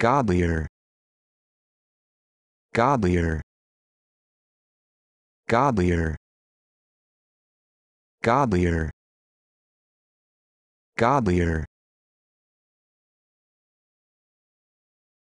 godlier godlier godlier godlier godlier